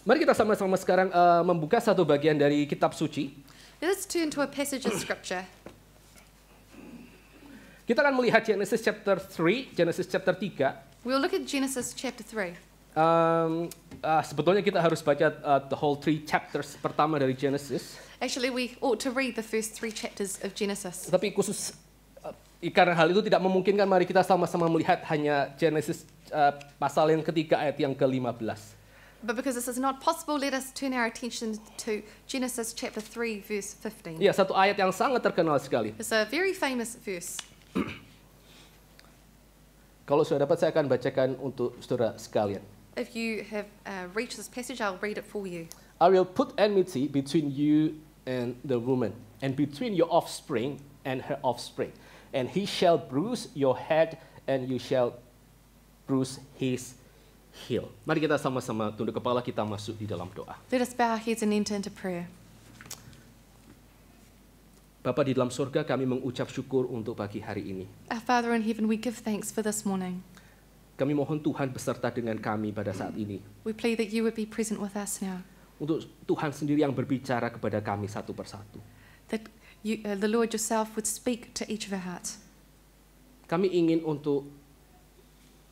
Mari kita sama-sama sekarang uh, membuka satu bagian dari kitab suci. Let's turn to a passage of scripture. Kita akan melihat Genesis chapter 3, Genesis chapter 3. We'll look at Genesis chapter 3. Um, uh, sebetulnya kita harus baca uh, the whole three chapters pertama dari Genesis. Actually, we ought to read the first three chapters of Genesis. Tapi khusus uh, karena hal itu tidak memungkinkan, mari kita sama-sama melihat hanya Genesis uh, pasal yang ketiga ayat yang ke-15. But because this is not possible, let us turn our attention to Genesis chapter 3 verse 15. Ya, satu ayat yang sangat terkenal sekali. It's a very famous verse. Kalau sudah dapat saya akan bacakan untuk saudara sekalian. If you have uh, reached this passage, I'll read it for you. I will put enmity between you and the woman, and between your offspring and her offspring. And he shall bruise your head, and you shall bruise his heal. Mari kita sama-sama tunduk kepala kita masuk di dalam doa. Let us bow our heads and enter into prayer. Bapa di dalam surga kami mengucap syukur untuk pagi hari ini. Our Father in heaven, we give thanks for this morning. Kami mohon Tuhan beserta dengan kami pada saat ini. We pray that you would be present with us now. Untuk Tuhan sendiri yang berbicara kepada kami satu persatu. That you, uh, the Lord yourself would speak to each of our hearts. Kami ingin untuk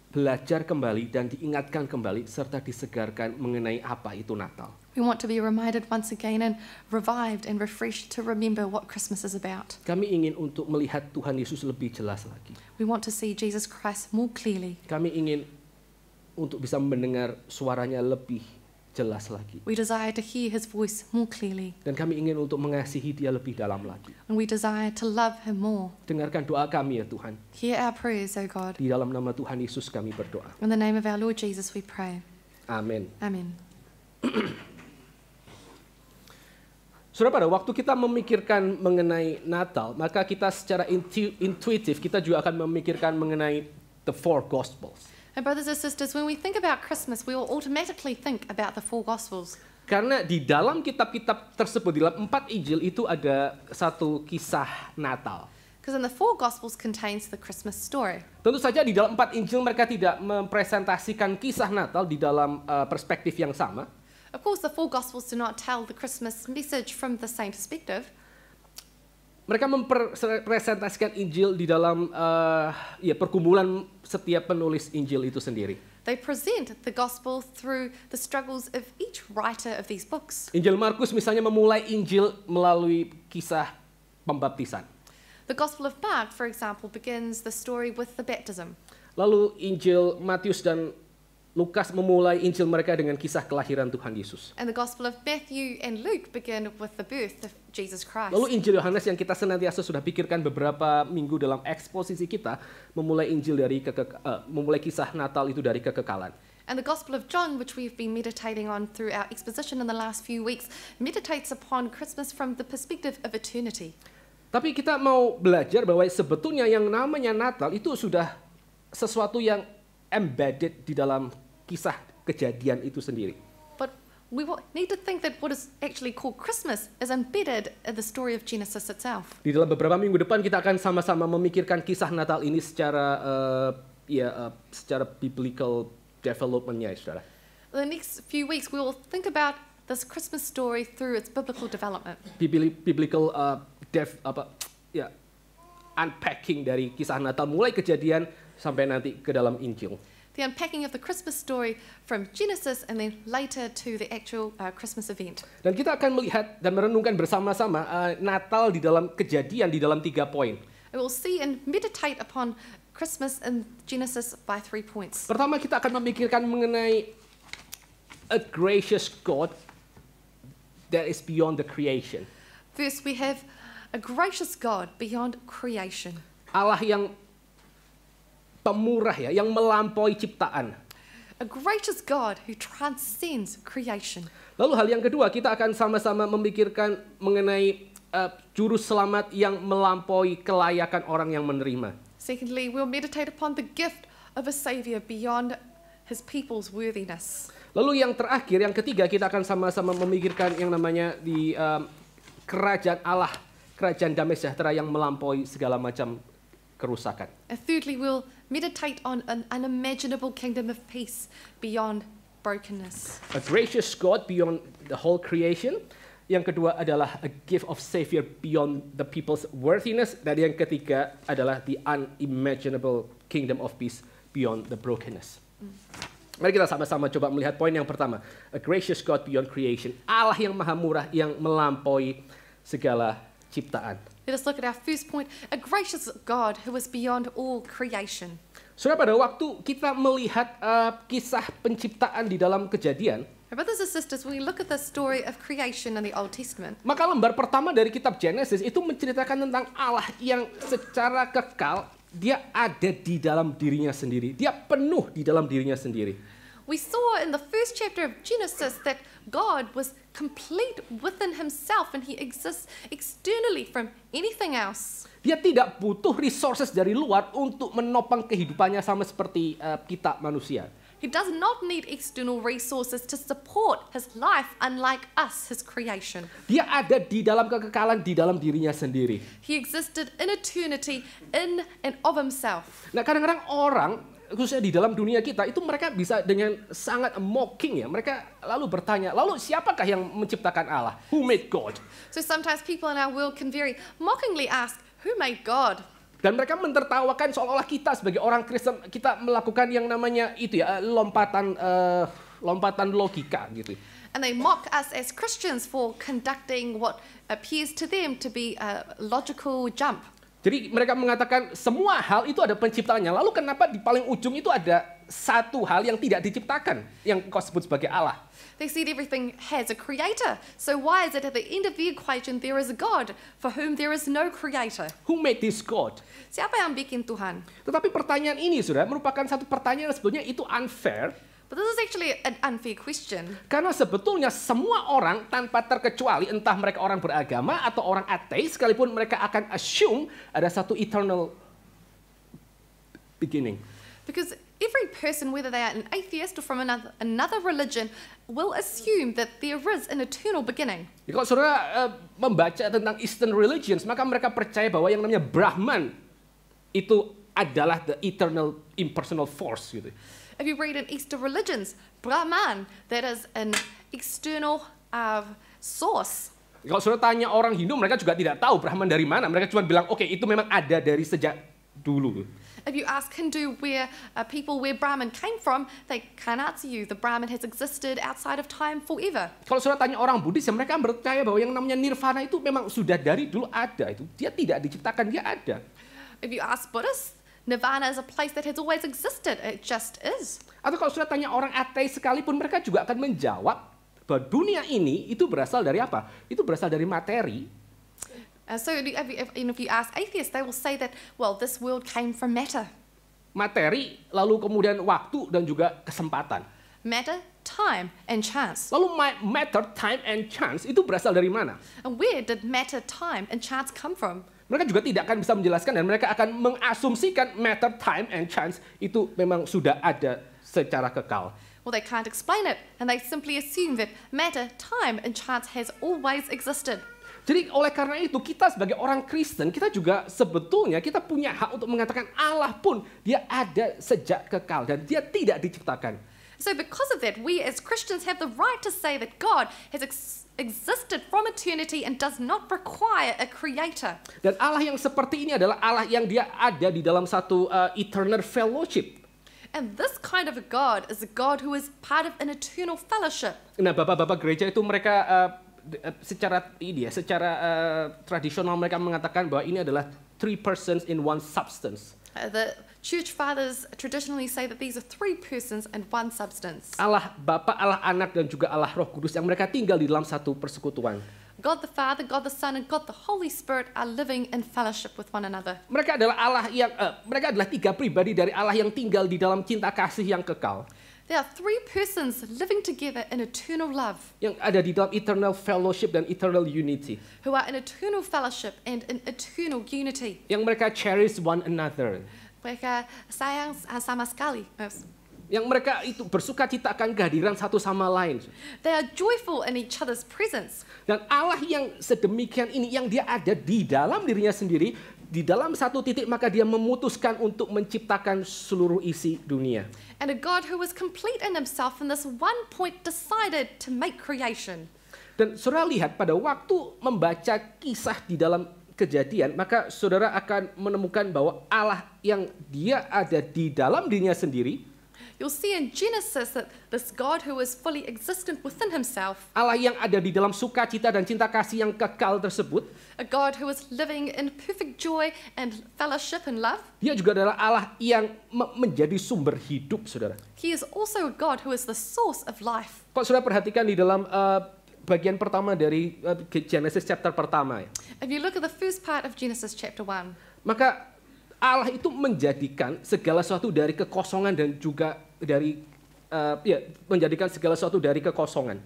belajar kembali dan diingatkan kembali serta disegarkan mengenai apa itu Natal. We want to be reminded once again and revived and refreshed to remember what Christmas is about. Kami ingin untuk melihat Tuhan Yesus lebih jelas lagi. We want to see Jesus Christ more clearly. Kami ingin untuk bisa mendengar suaranya lebih jelas lagi. We desire to hear his voice more clearly. Dan kami ingin untuk mengasihi dia lebih dalam lagi. And we desire to love him more. Dengarkan doa kami ya Tuhan. Hear our prayers, O God. Di dalam nama Tuhan Yesus kami berdoa. In the name of our Lord Jesus we pray. Amin. Amin. Saudara, pada waktu kita memikirkan mengenai Natal, maka kita secara intuitif kita juga akan memikirkan mengenai the four gospels And brothers and sisters, when we think about Christmas, we will automatically think about the four gospels. Karena di dalam kitab-kitab tersebut, di dalam empat Injil itu ada satu kisah Natal. Because in the four gospels contains the Christmas story. Tentu saja di dalam empat Injil mereka tidak mempresentasikan kisah Natal di dalam uh, perspektif yang sama. Of course, the four gospels do not tell the Christmas message from the same perspective mereka mempresentasikan Injil di dalam uh, ya perkumpulan setiap penulis Injil itu sendiri. They present the gospel through the struggles of each writer of these books. Injil Markus misalnya memulai Injil melalui kisah pembaptisan. The Gospel of Mark, for example, begins the story with the baptism. Lalu Injil Matius dan Lukas memulai Injil mereka dengan kisah kelahiran Tuhan Yesus. And the Gospel of Matthew and Luke begin with the birth of Jesus Christ. Lalu Injil Yohanes yang kita senantiasa sudah pikirkan beberapa minggu dalam eksposisi kita memulai Injil dari keke, uh, memulai kisah Natal itu dari kekekalan. And the Gospel of John, which we've been meditating on through our exposition in the last few weeks, meditates upon Christmas from the perspective of eternity. Tapi kita mau belajar bahwa sebetulnya yang namanya Natal itu sudah sesuatu yang embedded di dalam kisah kejadian itu sendiri. But we need to think that what is actually called Christmas is embedded in the story of Genesis itself. Di dalam beberapa minggu depan kita akan sama-sama memikirkan kisah Natal ini secara uh, ya uh, secara biblical developmentnya, saudara. The next few weeks we will think about this Christmas story through its biblical development. biblical uh, dev apa ya yeah, unpacking dari kisah Natal mulai kejadian sampai nanti ke dalam Injil. The unpacking of the Christmas story from Genesis and then later to the actual uh, Christmas event. Dan kita akan melihat dan merenungkan bersama-sama uh, Natal di dalam kejadian di dalam tiga poin. We will see and meditate upon Christmas in Genesis by three points. Pertama kita akan memikirkan mengenai a gracious God that is beyond the creation. First we have a gracious God beyond creation. Allah yang pemurah ya, yang melampaui ciptaan. A gracious God who transcends creation. Lalu hal yang kedua, kita akan sama-sama memikirkan mengenai uh, juru selamat yang melampaui kelayakan orang yang menerima. Secondly, we'll meditate upon the gift of a savior beyond his people's worthiness. Lalu yang terakhir, yang ketiga kita akan sama-sama memikirkan yang namanya di um, kerajaan Allah, kerajaan damai sejahtera yang melampaui segala macam kerusakan. And thirdly, we'll meditate on an unimaginable kingdom of peace beyond brokenness. A gracious God beyond the whole creation. Yang kedua adalah a gift of Savior beyond the people's worthiness. Dan yang ketiga adalah the unimaginable kingdom of peace beyond the brokenness. Mm. Mari kita sama-sama coba melihat poin yang pertama. A gracious God beyond creation. Allah yang maha murah yang melampaui segala ciptaan. Let us look at our first point, a gracious God who is beyond all creation. Saudara, pada waktu kita melihat uh, kisah penciptaan di dalam kejadian, brothers and sisters, when we look at the story of creation in the Old Testament, maka lembar pertama dari kitab Genesis itu menceritakan tentang Allah yang secara kekal dia ada di dalam dirinya sendiri, dia penuh di dalam dirinya sendiri. We saw in the first chapter of Genesis that God was complete within himself and he exists externally from anything else. Dia tidak butuh resources dari luar untuk menopang kehidupannya sama seperti uh, kita manusia. He does not need external resources to support his life unlike us, his creation. Dia ada di dalam kekekalan di dalam dirinya sendiri. He existed in eternity in and of himself. Nah, kadang-kadang orang khususnya di dalam dunia kita itu mereka bisa dengan sangat mocking ya mereka lalu bertanya lalu siapakah yang menciptakan Allah who made God so sometimes people in our world can very mockingly ask who made God dan mereka mentertawakan seolah-olah kita sebagai orang Kristen kita melakukan yang namanya itu ya eh, lompatan uh, lompatan logika gitu and they mock us as Christians for conducting what appears to them to be a logical jump jadi mereka mengatakan semua hal itu ada penciptanya. Lalu kenapa di paling ujung itu ada satu hal yang tidak diciptakan yang kau sebut sebagai Allah? They said everything has a creator. So why is it at the end of the equation there is a God for whom there is no creator? Who made this God? Siapa yang bikin Tuhan? Tetapi pertanyaan ini sudah merupakan satu pertanyaan yang sebetulnya itu unfair But this is actually an unfair question. Karena sebetulnya semua orang tanpa terkecuali entah mereka orang beragama atau orang ateis sekalipun mereka akan assume ada satu eternal beginning. Because every person whether they are an atheist or from another another religion will assume that there is an eternal beginning. Ya, kalau saudara uh, membaca tentang Eastern religions maka mereka percaya bahwa yang namanya Brahman itu adalah the eternal impersonal force gitu. If you read in Eastern religions, Brahman, that is an external uh, source. Kalau saudara tanya orang Hindu, mereka juga tidak tahu Brahman dari mana. Mereka cuma bilang, oke okay, itu memang ada dari sejak dulu. If you ask Hindu where uh, people where Brahman came from, they can't answer you. The Brahman has existed outside of time forever. Kalau saudara tanya orang Buddhis, ya mereka percaya bahwa yang namanya nirvana itu memang sudah dari dulu ada itu. Dia tidak diciptakan, dia ada. If you ask Buddhists, Nirvana is a place that has always existed. It just is. Atau kalau sudah tanya orang ateis sekalipun mereka juga akan menjawab bahwa dunia ini itu berasal dari apa? Itu berasal dari materi. Uh, so if, if, if you ask atheists, they will say that well this world came from matter. Materi, lalu kemudian waktu dan juga kesempatan. Matter, time, and chance. Lalu matter, time, and chance itu berasal dari mana? And where did matter, time, and chance come from? Mereka juga tidak akan bisa menjelaskan dan mereka akan mengasumsikan matter time and chance itu memang sudah ada secara kekal. Well, they can't explain it, and they simply assume that matter, time, and chance has always existed. Jadi oleh karena itu kita sebagai orang Kristen kita juga sebetulnya kita punya hak untuk mengatakan Allah pun dia ada sejak kekal dan dia tidak diciptakan. So because of that, we as Christians have the right to say that God has ex existed from eternity and does not require a creator. Dan Allah yang seperti ini adalah Allah yang dia ada di dalam satu uh, eternal fellowship. And this kind of a God is a God who is part of an eternal fellowship. Nah, bapak-bapak gereja itu mereka uh, secara ini ya, secara uh, tradisional mereka mengatakan bahwa ini adalah three persons in one substance. Uh, the Church fathers traditionally say that these are three persons and one substance. Allah Bapa, Allah Anak dan juga Allah Roh Kudus yang mereka tinggal di dalam satu persekutuan. God the Father, God the Son, and God the Holy Spirit are living in fellowship with one another. Mereka adalah Allah yang uh, mereka adalah tiga pribadi dari Allah yang tinggal di dalam cinta kasih yang kekal. There are three persons living together in eternal love. Yang ada di dalam eternal fellowship dan eternal unity. Who are in eternal fellowship and in eternal unity. Yang mereka cherish one another mereka sayang eh, sama sekali. Yang mereka itu bersuka cita akan kehadiran satu sama lain. They are joyful in each other's presence. Dan Allah yang sedemikian ini yang dia ada di dalam dirinya sendiri di dalam satu titik maka dia memutuskan untuk menciptakan seluruh isi dunia. And a God who was complete in himself in this one point decided to make creation. Dan saudara lihat pada waktu membaca kisah di dalam kejadian, maka saudara akan menemukan bahwa Allah yang dia ada di dalam dirinya sendiri. You'll see in Genesis that this God who is fully existent within himself. Allah yang ada di dalam sukacita dan cinta kasih yang kekal tersebut. A God who is living in perfect joy and fellowship and love. Dia juga adalah Allah yang menjadi sumber hidup, saudara. He is also a God who is the source of life. Kalau saudara perhatikan di dalam uh, bagian pertama dari uh, Genesis chapter pertama ya. If you look at the first part of Genesis chapter one, Maka Allah itu menjadikan segala sesuatu dari kekosongan dan juga dari uh, ya menjadikan segala sesuatu dari kekosongan.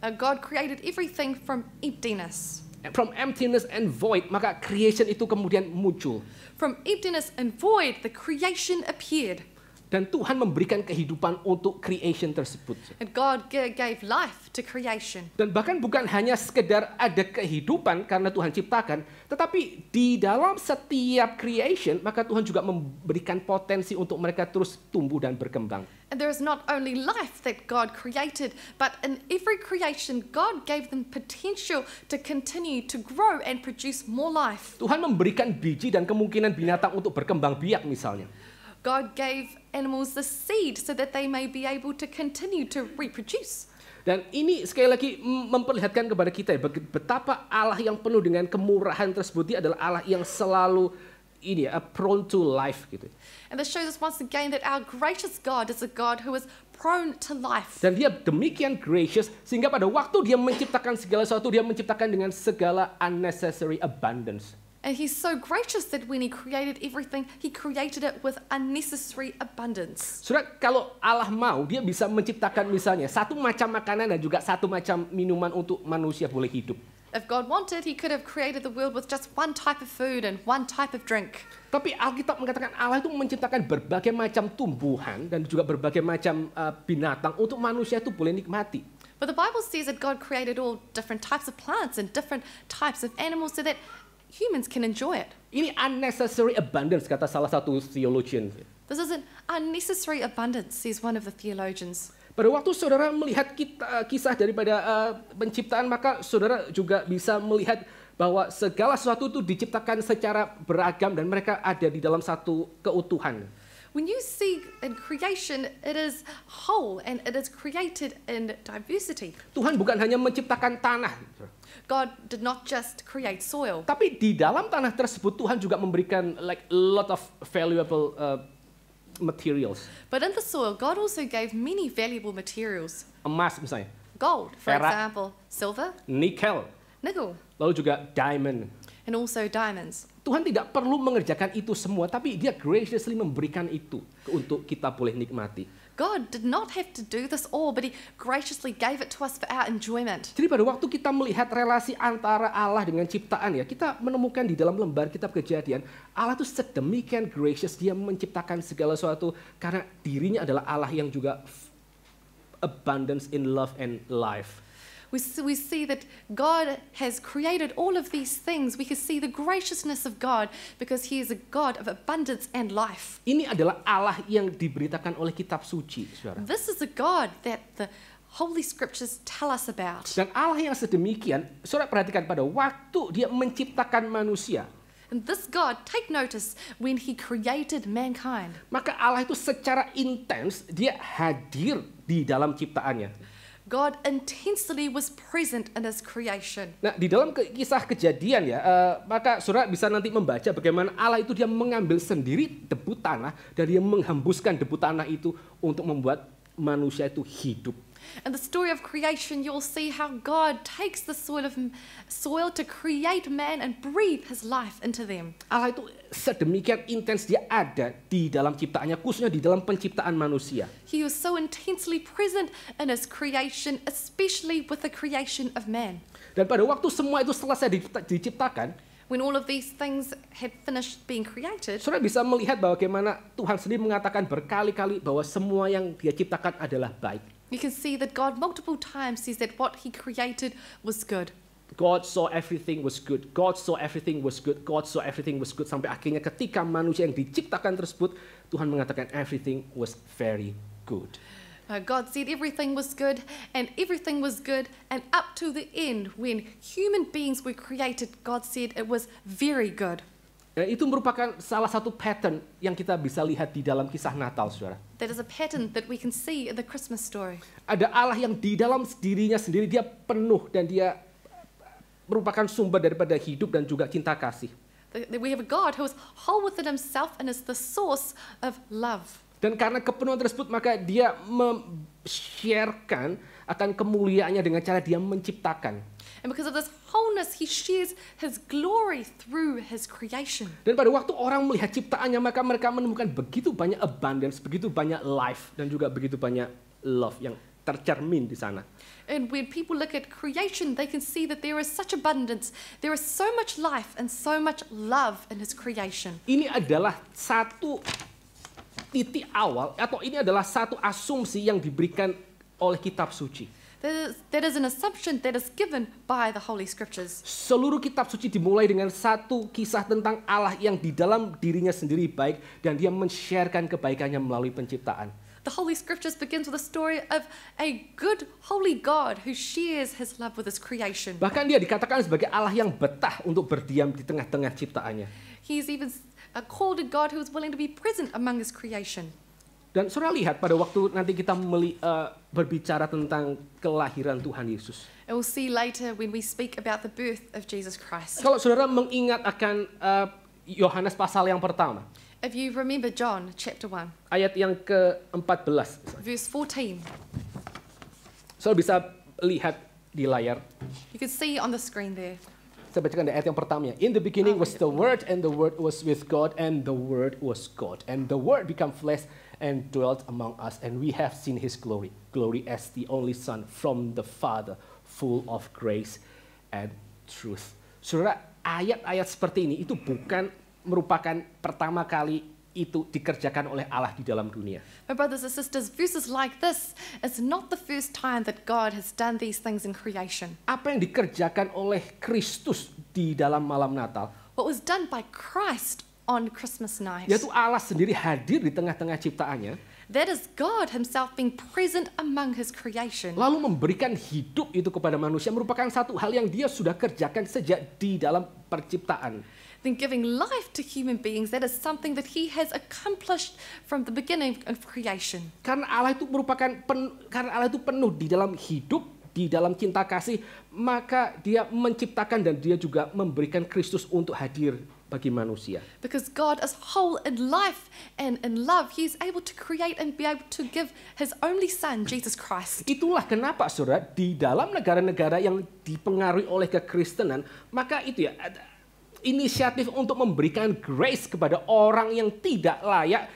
Uh, God created everything from emptiness. From emptiness and void, maka creation itu kemudian muncul. From emptiness and void, the creation appeared. Dan Tuhan memberikan kehidupan untuk creation tersebut. And God gave life to creation. Dan bahkan bukan hanya sekedar ada kehidupan karena Tuhan ciptakan, tetapi di dalam setiap creation maka Tuhan juga memberikan potensi untuk mereka terus tumbuh dan berkembang. And there is not only life that God created, but in every creation God gave them potential to continue to grow and produce more life. Tuhan memberikan biji dan kemungkinan binatang untuk berkembang biak misalnya. God gave animals the seed so that they may be able to continue to reproduce. Dan ini sekali lagi memperlihatkan kepada kita ya, betapa Allah yang penuh dengan kemurahan tersebut dia adalah Allah yang selalu ini ya, uh, prone to life gitu. And this shows us once again that our gracious God is a God who is prone to life. Dan dia demikian gracious sehingga pada waktu dia menciptakan segala sesuatu dia menciptakan dengan segala unnecessary abundance. And he's so gracious that when he created everything, he created it with unnecessary abundance. Sudah kalau Allah mau, dia bisa menciptakan misalnya satu macam makanan dan juga satu macam minuman untuk manusia boleh hidup. If God wanted, he could have created the world with just one type of food and one type of drink. Tapi Alkitab mengatakan Allah itu menciptakan berbagai macam tumbuhan dan juga berbagai macam uh, binatang untuk manusia itu boleh nikmati. But the Bible says that God created all different types of plants and different types of animals so that humans can enjoy it. Ini unnecessary abundance kata salah satu theologian. This is an unnecessary abundance, says one of the theologians. Pada waktu saudara melihat kita, eh, kisah daripada uh, penciptaan, maka saudara juga bisa melihat bahwa segala sesuatu itu diciptakan secara beragam dan mereka ada di dalam satu keutuhan. When you see in creation, it is whole and it is created in diversity. Tuhan bukan hanya menciptakan tanah. God did not just create soil. Tapi di dalam tanah tersebut Tuhan juga memberikan like a lot of valuable uh, materials. But in the soil, God also gave many valuable materials. Emas misalnya. Gold, for Perak, example, silver. Nickel. Nickel. Lalu juga diamond. And also diamonds. Tuhan tidak perlu mengerjakan itu semua, tapi Dia graciously memberikan itu untuk kita boleh nikmati. God did not have to do this all, but He graciously gave it to us for our enjoyment. Jadi pada waktu kita melihat relasi antara Allah dengan ciptaan ya, kita menemukan di dalam lembar kitab kejadian, Allah itu sedemikian gracious, dia menciptakan segala sesuatu karena dirinya adalah Allah yang juga abundance in love and life. We see, we see that God has created all of these things. We can see the graciousness of God because He is a God of abundance and life. Ini adalah Allah yang diberitakan oleh kitab suci, Saudara. This is a God that the Holy Scriptures tell us about. Dan Allah yang sedemikian, Saudara perhatikan pada waktu dia menciptakan manusia, And this God, take notice, when he created mankind. Maka Allah itu secara intens dia hadir di dalam ciptaannya. God intensely was present in his creation. Nah, di dalam ke kisah kejadian ya, uh, maka surat bisa nanti membaca bagaimana Allah itu dia mengambil sendiri debu tanah dan dia menghembuskan debu tanah itu untuk membuat manusia itu hidup. In the story of creation, you'll see how God takes the soil of soil to create man and breathe his life into them. Allah itu sedemikian intens dia ada di dalam ciptaannya, khususnya di dalam penciptaan manusia. He was so intensely present in his creation, especially with the creation of man. Dan pada waktu semua itu selesai diciptakan, when all of these things had finished being created, saudara bisa melihat bagaimana Tuhan sendiri mengatakan berkali-kali bahwa semua yang Dia ciptakan adalah baik. You can see that God multiple times says that what he created was good. God saw everything was good. God saw everything was good. God saw everything was good. Sampai akhirnya ketika manusia yang diciptakan tersebut, Tuhan mengatakan everything was very good. Uh, God said everything was good, and everything was good, and up to the end, when human beings were created, God said it was very good. Ya, itu merupakan salah satu pattern yang kita bisa lihat di dalam kisah Natal, saudara. That is a pattern that we can see in the Christmas story. Ada Allah yang di dalam dirinya sendiri dia penuh dan dia eh, merupakan sumber daripada hidup dan juga cinta kasih. We have a God who is whole within himself and is the source of love. Dan karena kepenuhan tersebut maka dia sharekan akan kemuliaannya dengan cara dia menciptakan. And because of this wholeness, he shares his glory through his creation. Dan pada waktu orang melihat ciptaannya, maka mereka menemukan begitu banyak abundance, begitu banyak life, dan juga begitu banyak love yang tercermin di sana. And when people look at creation, they can see that there is such abundance, there is so much life and so much love in his creation. Ini adalah satu titik awal atau ini adalah satu asumsi yang diberikan oleh kitab suci. That is an assumption that is given by the Holy Scriptures. Seluruh kitab suci dimulai dengan satu kisah tentang Allah yang di dalam dirinya sendiri baik dan dia men-sharekan kebaikannya melalui penciptaan. The Holy Scriptures begins with a story of a good holy God who shares his love with his creation. Bahkan dia dikatakan sebagai Allah yang betah untuk berdiam di tengah-tengah ciptaannya. He is even uh, called a God who is willing to be present among his creation. Dan saudara lihat pada waktu nanti kita meli, uh, berbicara tentang kelahiran Tuhan Yesus. we'll see later when we speak about the birth of Jesus Christ. Kalau saudara mengingat akan eh, Yohanes uh, pasal yang pertama. If you remember John chapter 1. Ayat yang ke-14. Verse 14. Saudara bisa lihat di layar. You can see on the screen there. Saya bacakan ayat yang pertama. Ya. In the beginning oh, was ya. the Word, and the Word was with God, and the Word was God. And the Word became flesh and dwelt among us, and we have seen his glory, glory as the only Son from the Father, full of grace and truth. Saudara, ayat-ayat seperti ini itu bukan merupakan pertama kali itu dikerjakan oleh Allah di dalam dunia. My brothers and sisters, verses like this is not the first time that God has done these things in creation. Apa yang dikerjakan oleh Kristus di dalam malam Natal? What was done by Christ on Christmas night. Yaitu Allah sendiri hadir di tengah-tengah ciptaannya. That is God himself being present among his creation. Lalu memberikan hidup itu kepada manusia merupakan satu hal yang dia sudah kerjakan sejak di dalam perciptaan. Then giving life to human beings, that is something that he has accomplished from the beginning of creation. Karena Allah itu merupakan penuh, karena Allah itu penuh di dalam hidup, di dalam cinta kasih, maka dia menciptakan dan dia juga memberikan Kristus untuk hadir bagi manusia. Because God is whole in life and in love. He is able to create and be able to give his only son Jesus Christ. Itulah kenapa Saudara di dalam negara-negara yang dipengaruhi oleh kekristenan, maka itu ya inisiatif untuk memberikan grace kepada orang yang tidak layak,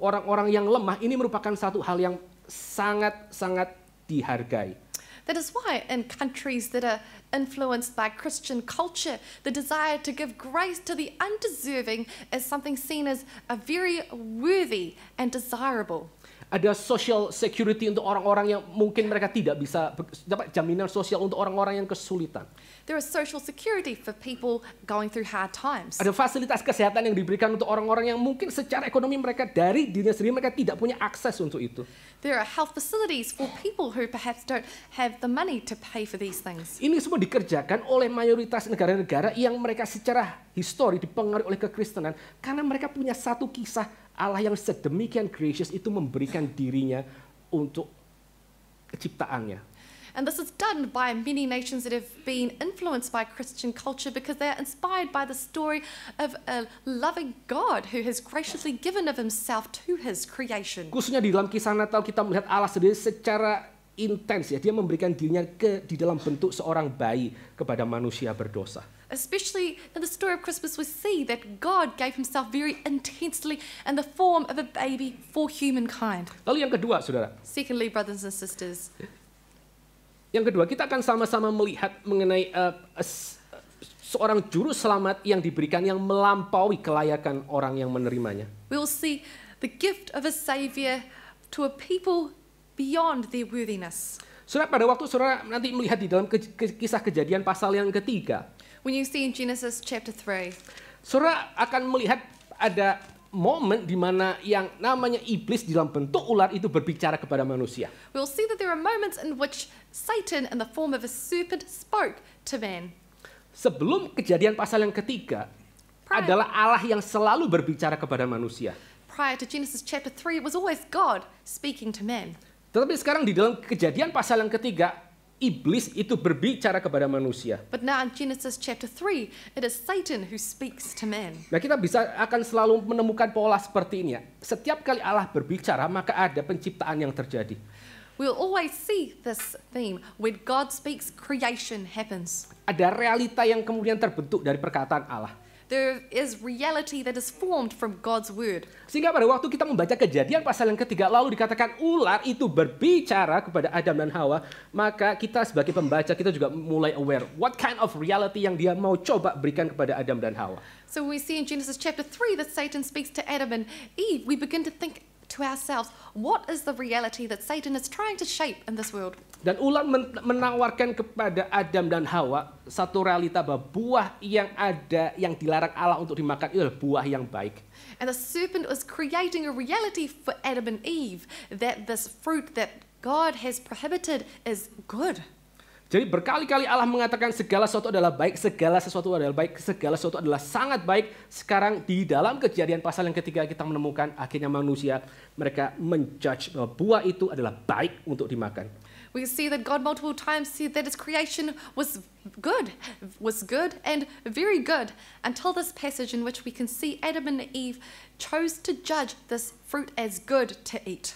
orang-orang yang lemah ini merupakan satu hal yang sangat-sangat dihargai. That is why in countries that are influenced by Christian culture, the desire to give grace to the undeserving is something seen as a very worthy and desirable. ada social security untuk orang-orang yang mungkin mereka tidak bisa dapat jaminan sosial untuk orang-orang yang kesulitan. There is social security for people going through hard times. Ada fasilitas kesehatan yang diberikan untuk orang-orang yang mungkin secara ekonomi mereka dari dirinya sendiri mereka tidak punya akses untuk itu. There are health facilities for people who perhaps don't have the money to pay for these things. Ini semua dikerjakan oleh mayoritas negara-negara yang mereka secara histori dipengaruhi oleh kekristenan karena mereka punya satu kisah Allah yang sedemikian gracious itu memberikan dirinya untuk ciptaannya. And this is done by many nations that have been influenced by Christian culture because they are inspired by the story of a loving God who has graciously given of himself to his creation. Khususnya di dalam kisah Natal kita melihat Allah sendiri secara intens ya dia memberikan dirinya ke di dalam bentuk seorang bayi kepada manusia berdosa. Especially in the story of Christmas we see that God gave himself very intensely in the form of a baby for humankind. Lalu yang kedua, Saudara. Secondly, brothers and sisters. Yang kedua, kita akan sama-sama melihat mengenai uh, seorang juru selamat yang diberikan yang melampaui kelayakan orang yang menerimanya. We will see the gift of a savior to a people beyond their worthiness. Saudara, pada waktu saudara nanti melihat di dalam ke ke kisah kejadian pasal yang ketiga. When you see in Genesis chapter 3. Saudara akan melihat ada momen di mana yang namanya iblis dalam bentuk ular itu berbicara kepada manusia. We'll see that there are moments in which Satan in the form of a serpent spoke to man. Sebelum kejadian pasal yang ketiga prior, adalah Allah yang selalu berbicara kepada manusia. Prior to Genesis chapter 3 it was always God speaking to man. Tetapi sekarang di dalam kejadian pasal yang ketiga, iblis itu berbicara kepada manusia. But now in Genesis chapter 3, it is Satan who speaks to man. Nah, kita bisa akan selalu menemukan pola seperti ini ya. Setiap kali Allah berbicara, maka ada penciptaan yang terjadi. We'll always see this theme when God speaks, creation happens. Ada realita yang kemudian terbentuk dari perkataan Allah. There is reality that is formed from God's word. Sehingga pada waktu kita membaca kejadian pasal yang ketiga lalu dikatakan ular itu berbicara kepada Adam dan Hawa, maka kita sebagai pembaca kita juga mulai aware what kind of reality yang dia mau coba berikan kepada Adam dan Hawa. So we see in Genesis chapter 3 that Satan speaks to Adam and Eve. We begin to think to ourselves what is the reality that Satan is trying to shape in this world. Dan ulang menawarkan kepada Adam dan Hawa satu realita bahwa buah yang ada yang dilarang Allah untuk dimakan itu adalah buah yang baik. And the serpent was creating a reality for Adam and Eve that this fruit that God has prohibited is good. Jadi berkali-kali Allah mengatakan segala sesuatu adalah baik, segala sesuatu adalah baik, segala sesuatu adalah sangat baik. Sekarang di dalam kejadian pasal yang ketiga kita menemukan akhirnya manusia mereka menjudge bahwa buah itu adalah baik untuk dimakan. We see that God multiple times said that his creation was good, was good and very good until this passage in which we can see Adam and Eve chose to judge this fruit as good to eat.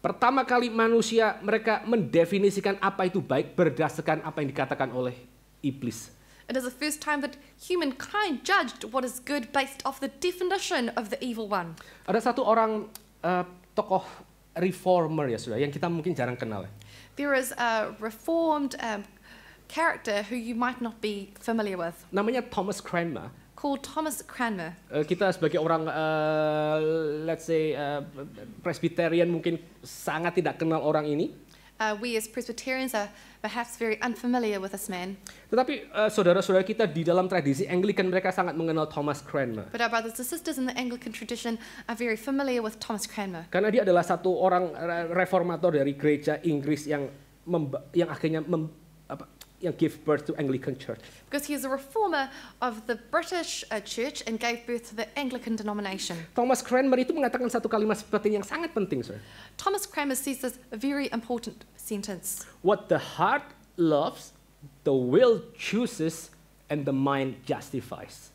Pertama kali manusia mereka mendefinisikan apa itu baik berdasarkan apa yang dikatakan oleh iblis. It is the first time that humankind judged what is good based off the definition of the evil one. Ada satu orang uh, tokoh reformer ya sudah yang kita mungkin jarang kenal ya. There is a reformed um, character who you might not be familiar with. Namanya Thomas Cranmer called Thomas Cranmer. Eh, kita sebagai orang uh, let's say uh, Presbyterian mungkin sangat tidak kenal orang ini. Uh, we as Presbyterians are perhaps very unfamiliar with this man. Tetapi saudara saudara-saudara kita di dalam tradisi Anglikan mereka sangat mengenal Thomas Cranmer. But our brothers and sisters in the Anglican tradition are very familiar with Thomas Cranmer. Karena dia adalah satu orang reformator dari gereja Inggris yang yang akhirnya you know, give birth to Anglican Church. Because he is a reformer of the British uh, Church and gave birth to the Anglican denomination. Thomas Cranmer itu mengatakan satu kalimat seperti yang sangat penting, sir. Thomas Cranmer says this very important sentence. What the heart loves, the will chooses, and the mind justifies.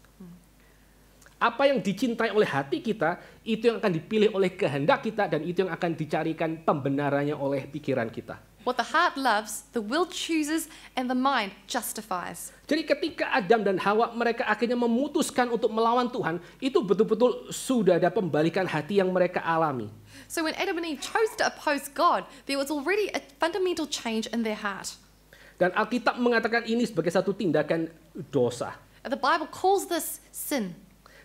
Apa yang dicintai oleh hati kita, itu yang akan dipilih oleh kehendak kita, dan itu yang akan dicarikan pembenarannya oleh pikiran kita. What the heart loves, the will chooses, and the mind justifies. Jadi ketika Adam dan Hawa mereka akhirnya memutuskan untuk melawan Tuhan, itu betul-betul sudah ada pembalikan hati yang mereka alami. So when Adam and Eve chose to oppose God, there was already a fundamental change in their heart. Dan Alkitab mengatakan ini sebagai satu tindakan dosa. The Bible calls this sin.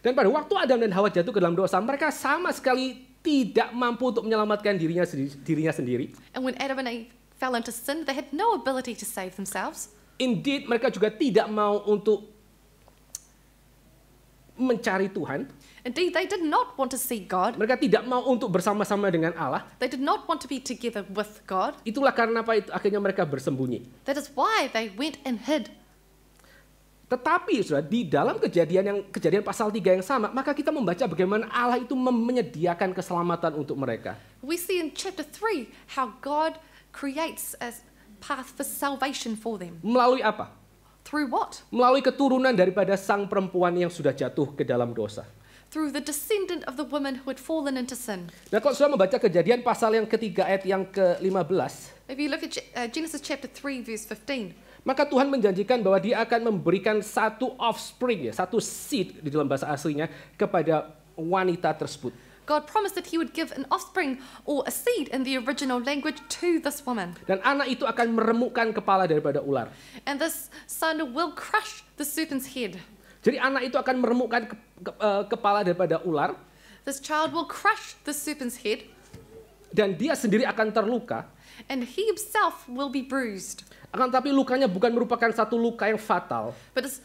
Dan pada waktu Adam dan Hawa jatuh ke dalam dosa, mereka sama sekali tidak mampu untuk menyelamatkan dirinya sendiri, dirinya sendiri. And when Adam and Eve fell into sin. They had no ability to save themselves. Indeed, mereka juga tidak mau untuk mencari Tuhan. Indeed, they did not want to see God. Mereka tidak mau untuk bersama-sama dengan Allah. They did not want to be together with God. Itulah karena apa itu akhirnya mereka bersembunyi. That is why they went and hid. Tetapi sudah di dalam kejadian yang kejadian pasal 3 yang sama, maka kita membaca bagaimana Allah itu menyediakan keselamatan untuk mereka. We see in chapter 3 how God creates a path for salvation for them. Melalui apa? Through what? Melalui keturunan daripada sang perempuan yang sudah jatuh ke dalam dosa. Through the descendant of the woman who had fallen into sin. Nah, kalau sudah membaca kejadian pasal yang ketiga ayat yang ke-15. If you look at uh, Genesis chapter 3 verse 15 maka Tuhan menjanjikan bahwa dia akan memberikan satu offspring ya, satu seed di dalam bahasa aslinya kepada wanita tersebut. God promised that he would give an offspring or a seed in the original language to this woman. Dan anak itu akan meremukkan kepala daripada ular. And this son will crush the serpent's head. Jadi anak itu akan meremukkan ke, ke, uh, kepala daripada ular. This child will crush the serpent's head. Dan dia sendiri akan terluka. And he himself will be bruised. Akan tapi lukanya bukan merupakan satu luka yang fatal. But this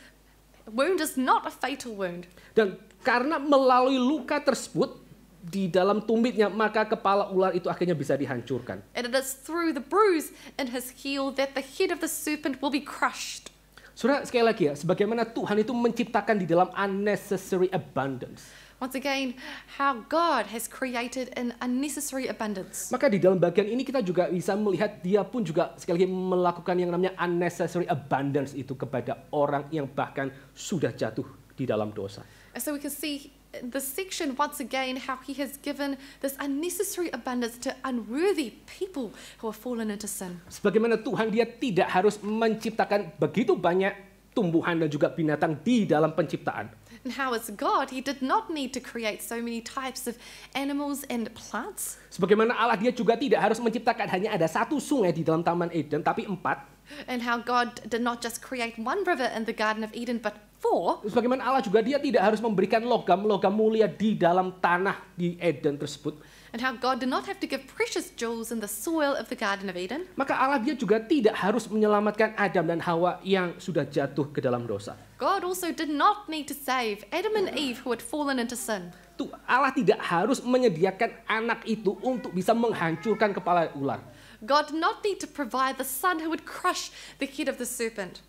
wound is not a fatal wound. Dan karena melalui luka tersebut di dalam tumitnya maka kepala ular itu akhirnya bisa dihancurkan. And it is through the bruise in his heel that the head of the serpent will be crushed. Surah sekali lagi ya, sebagaimana Tuhan itu menciptakan di dalam unnecessary abundance. Once again, how God has created an unnecessary abundance. Maka di dalam bagian ini kita juga bisa melihat dia pun juga sekali lagi melakukan yang namanya unnecessary abundance itu kepada orang yang bahkan sudah jatuh di dalam dosa. And So we can see the section once again how he has given this unnecessary abundance to unworthy people who have fallen into sin. Sebagaimana Tuhan dia tidak harus menciptakan begitu banyak tumbuhan dan juga binatang di dalam penciptaan. And how as God, he did not need to create so many types of animals and plants. Sebagaimana Allah dia juga tidak harus menciptakan hanya ada satu sungai di dalam Taman Eden, tapi empat. And how God did not just create one river in the Garden of Eden, but four. Sebagaimana Allah juga dia tidak harus memberikan logam-logam mulia di dalam tanah di Eden tersebut and how God did not have to give precious jewels in the soil of the Garden of Eden. Maka Allah dia juga tidak harus menyelamatkan Adam dan Hawa yang sudah jatuh ke dalam dosa. God also did not need to save Adam and Eve who had fallen into sin. Tuh, Allah tidak harus menyediakan anak itu untuk bisa menghancurkan kepala ular. God did not need to provide the son who would crush the head of the serpent.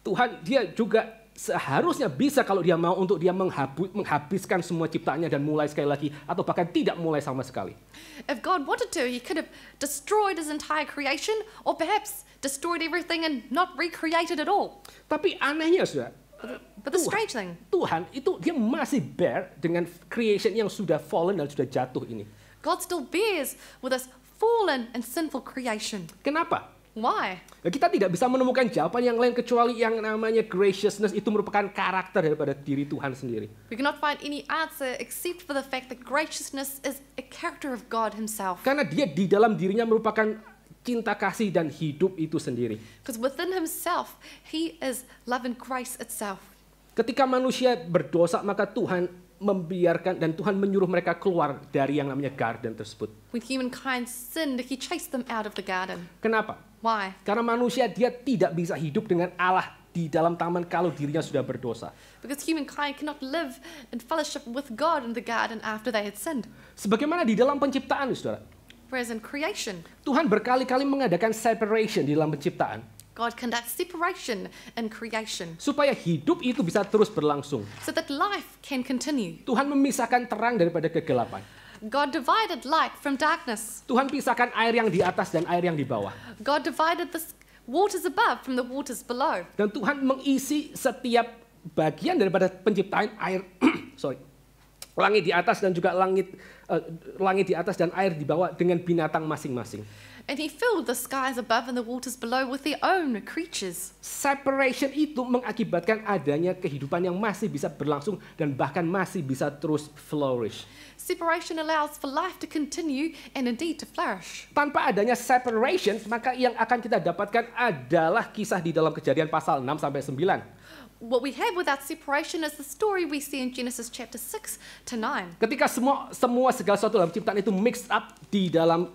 Tuhan dia juga seharusnya bisa kalau dia mau untuk dia menghabiskan semua ciptaannya dan mulai sekali lagi atau bahkan tidak mulai sama sekali. If God wanted to, he could have destroyed his entire creation or perhaps destroyed everything and not recreated at all. Tapi anehnya sudah But the strange thing. Tuhan itu dia masih bear dengan creation yang sudah fallen dan sudah jatuh ini. God still bears with us fallen and sinful creation. Kenapa? Why? Nah, kita tidak bisa menemukan jawaban yang lain kecuali yang namanya graciousness itu merupakan karakter daripada diri Tuhan sendiri. We cannot find any answer except for the fact that graciousness is a character of God himself. Karena dia di dalam dirinya merupakan cinta kasih dan hidup itu sendiri. Because within himself he is love and grace itself. Ketika manusia berdosa maka Tuhan membiarkan dan Tuhan menyuruh mereka keluar dari yang namanya garden tersebut. sinned, them out of the garden. Kenapa? Why? Karena manusia dia tidak bisa hidup dengan Allah di dalam taman kalau dirinya sudah berdosa. Because humankind cannot live in fellowship with God in the garden after they had sinned. Sebagaimana di dalam penciptaan, Saudara. Whereas in creation, Tuhan berkali-kali mengadakan separation di dalam penciptaan. God conducts separation in creation. Supaya hidup itu bisa terus berlangsung. So that life can continue. Tuhan memisahkan terang daripada kegelapan. God divided light from darkness. Tuhan pisahkan air yang di atas dan air yang di bawah. God divided the waters above from the waters below. Dan Tuhan mengisi setiap bagian daripada penciptaan air sorry langit di atas dan juga langit uh, langit di atas dan air di bawah dengan binatang masing-masing. And he filled the skies above and the waters below with their own creatures. Separation itu mengakibatkan adanya kehidupan yang masih bisa berlangsung dan bahkan masih bisa terus flourish. Separation allows for life to continue and indeed to flourish. Tanpa adanya separation, maka yang akan kita dapatkan adalah kisah di dalam Kejadian pasal 6 sampai 9 what we have without separation is the story we see in Genesis chapter 6 to 9. Ketika semua semua segala sesuatu dalam ciptaan itu mixed up di dalam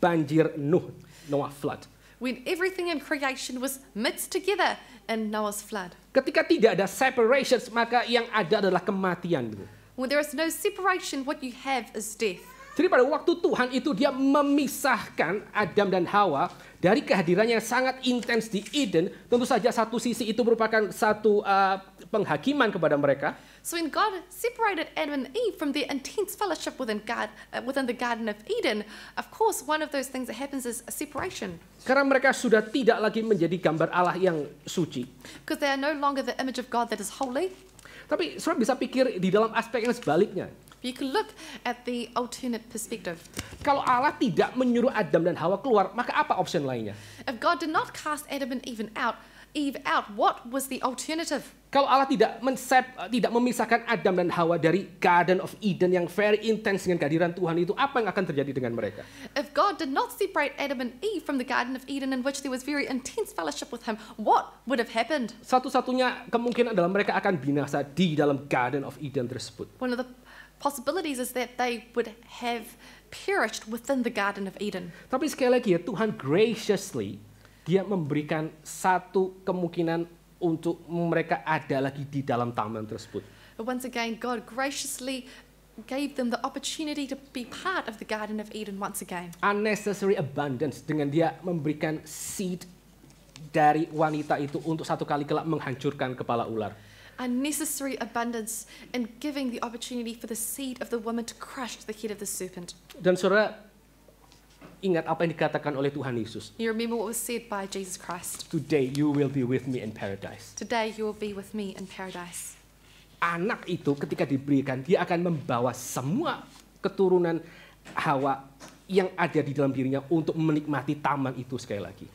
banjir Nuh, Noah flood. When everything in creation was mixed together in Noah's flood. Ketika tidak ada separations, maka yang ada adalah kematian. When there is no separation, what you have is death. Jadi pada waktu Tuhan itu dia memisahkan Adam dan Hawa dari kehadirannya yang sangat intens di Eden. Tentu saja satu sisi itu merupakan satu uh, penghakiman kepada mereka. So when God separated Adam and Eve from their intense fellowship within God, uh, within the Garden of Eden, of course, one of those things that happens is a separation. Karena mereka sudah tidak lagi menjadi gambar Allah yang suci. Because they are no longer the image of God that is holy. Tapi saudara bisa pikir di dalam aspek yang sebaliknya. You can look at the alternate perspective. Kalau Allah tidak menyuruh Adam dan Hawa keluar, maka apa option lainnya? If God did not cast Adam and Eve out, Eve out, what was the alternative? Kalau Allah tidak mensep, eh, tidak memisahkan Adam dan Hawa dari Garden of Eden yang very intense dengan kehadiran Tuhan itu, apa yang akan terjadi dengan mereka? If God did not separate Adam and Eve from the Garden of Eden in which there was very intense fellowship with Him, what would have happened? Satu-satunya kemungkinan adalah mereka akan binasa di dalam Garden of Eden tersebut. One of the possibilities is that they would have perished within the Garden of Eden. Tapi sekali lagi ya, Tuhan graciously dia memberikan satu kemungkinan untuk mereka ada lagi di dalam taman tersebut. Once again, God graciously gave them the opportunity to be part of the Garden of Eden once again. Unnecessary abundance dengan dia memberikan seed dari wanita itu untuk satu kali kelak menghancurkan kepala ular. unnecessary abundance and giving the opportunity for the seed of the woman to crush the head of the serpent. Dan saudara ingat apa yang dikatakan oleh Tuhan Yesus. You remember what was said by Jesus Christ. Today you will be with me in paradise. Today you will be with me in paradise. Anak itu ketika diberikan dia akan membawa semua keturunan Hawa yang ada di dalam dirinya untuk menikmati taman itu sekali lagi.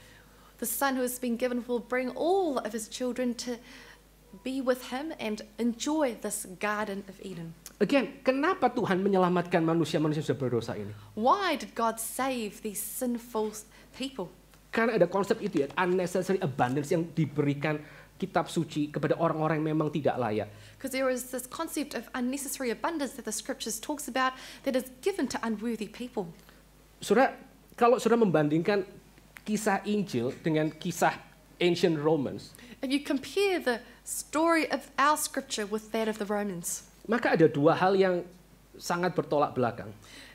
The son who has been given will bring all of his children to be with him and enjoy this garden of Eden. Again, kenapa Tuhan menyelamatkan manusia-manusia yang sudah berdosa ini? Why did God save these sinful people? Karena ada konsep itu ya, unnecessary abundance yang diberikan kitab suci kepada orang-orang yang memang tidak layak. Because there is this concept of unnecessary abundance that the scriptures talks about that is given to unworthy people. Saudara, kalau saudara membandingkan kisah Injil dengan kisah ancient Romans. If you compare the story of our scripture with that of the Romans. Maka ada dua hal yang sangat bertolak belakang.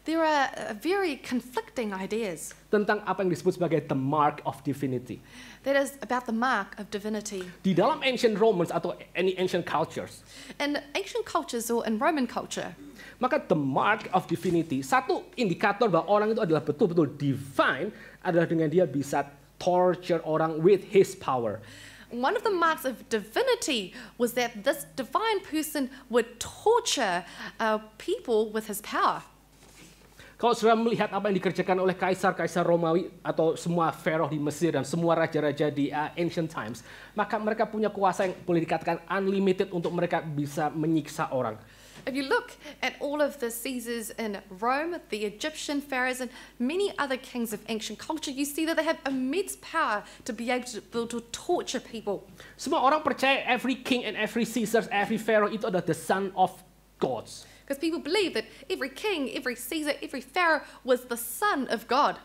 There are uh, very conflicting ideas. Tentang apa yang disebut sebagai the mark of divinity. That is about the mark of divinity. Di dalam ancient Romans atau any ancient cultures. In ancient cultures or in Roman culture. Maka the mark of divinity, satu indikator bahwa orang itu adalah betul-betul divine adalah dengan dia bisa torture orang with his power. One of the marks of divinity was that this divine person would torture uh, people with his power. Kalau sudah melihat apa yang dikerjakan oleh kaisar-kaisar Romawi atau semua pharaoh di Mesir dan semua raja-raja di uh, ancient times, maka mereka punya kuasa yang boleh dikatakan unlimited untuk mereka bisa menyiksa orang. If you look at all of the Caesars in Rome, the Egyptian pharaohs, and many other kings of ancient culture, you see that they have immense power to be able to, be able to torture people. Semua orang percaya every king and every Caesar, every pharaoh itu adalah the son of gods. Because people believe that every king, every Caesar, every pharaoh was the son of God.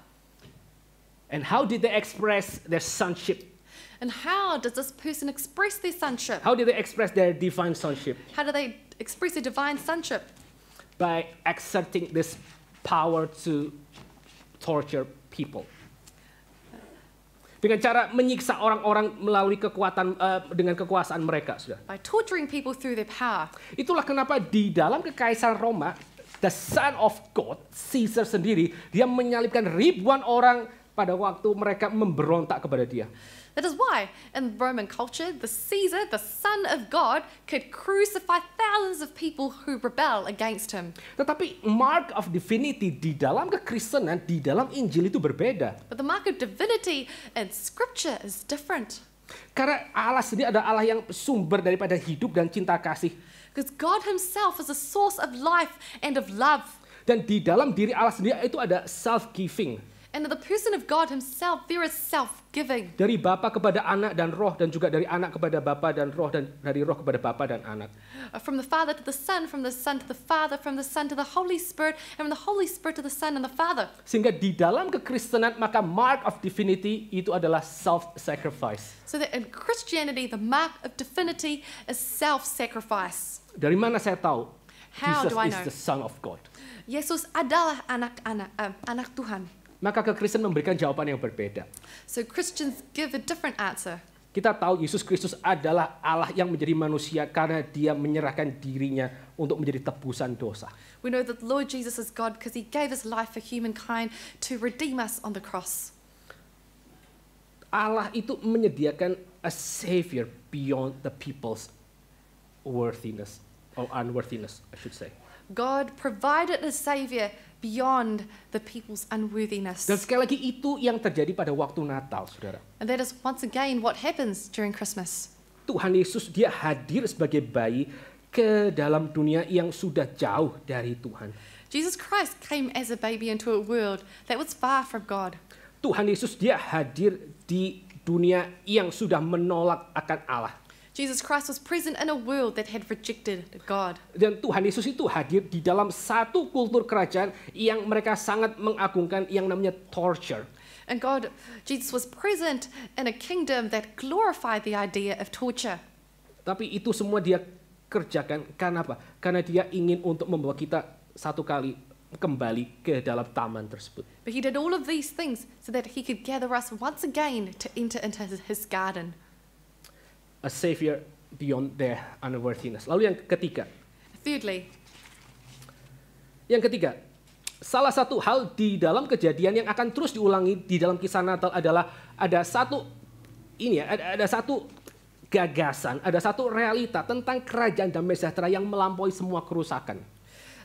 And how did they express their sonship And how does this person express their sonship? How do they express their divine sonship? How do they express the divine sonship by exerting this power to torture people. Dengan cara menyiksa orang-orang melalui kekuatan uh, dengan kekuasaan mereka, sudah. By torturing people through their power. Itulah kenapa di dalam kekaisaran Roma, the Son of God, Caesar sendiri, dia menyalibkan ribuan orang pada waktu mereka memberontak kepada dia. That is why, in Roman culture, the Caesar, the son of God, could crucify thousands of people who rebel against him. Tetapi mark of divinity di dalam kekristenan, di dalam Injil itu berbeda. But the mark of divinity in scripture is different. Karena Allah sendiri ada Allah yang sumber daripada hidup dan cinta kasih. Because God himself is a source of life and of love. Dan di dalam diri Allah sendiri itu ada self giving. and the person of God himself there is self-giving. Dari Bapa kepada anak dan roh dan juga dari anak kepada Bapa dan roh dan dari roh kepada Bapa dan anak. Uh, from the Father to the Son, from the Son to the Father, from the Son to the Holy Spirit, and from the Holy Spirit to the Son and the Father. Sehingga di dalam kekristenan maka mark of divinity itu adalah self-sacrifice. So that in Christianity the mark of divinity is self-sacrifice. Dari mana saya tahu? How Jesus do I know? is the Son of God. Yesus adalah anak-anak uh, anak Tuhan. Maka kekristenan memberikan jawaban yang berbeda. So Christians give a different answer. Kita tahu Yesus Kristus adalah Allah yang menjadi manusia karena dia menyerahkan dirinya untuk menjadi tebusan dosa. We know that Lord Jesus is God because he gave his life for humankind to redeem us on the cross. Allah itu menyediakan a savior beyond the people's worthiness or unworthiness, I should say. God provided a savior beyond the people's unworthiness. Dan sekali lagi itu yang terjadi pada waktu Natal, Saudara. And that is once again what happens during Christmas. Tuhan Yesus dia hadir sebagai bayi ke dalam dunia yang sudah jauh dari Tuhan. Jesus Christ came as a baby into a world that was far from God. Tuhan Yesus dia hadir di dunia yang sudah menolak akan Allah. Jesus Christ was present in a world that had rejected God. Dan Tuhan Yesus itu hadir di dalam satu kultur kerajaan yang mereka sangat mengagungkan yang namanya torture. And God, Jesus was present in a kingdom that glorified the idea of torture. Tapi itu semua dia kerjakan karena apa? Karena dia ingin untuk membawa kita satu kali kembali ke dalam taman tersebut. But he did all of these things so that he could gather us once again to enter into his, his garden a savior beyond their unworthiness. Lalu yang ketiga. Thirdly. Yang ketiga, salah satu hal di dalam kejadian yang akan terus diulangi di dalam kisah Natal adalah ada satu ini ya, ada, ada satu gagasan, ada satu realita tentang kerajaan damai sejahtera yang melampaui semua kerusakan.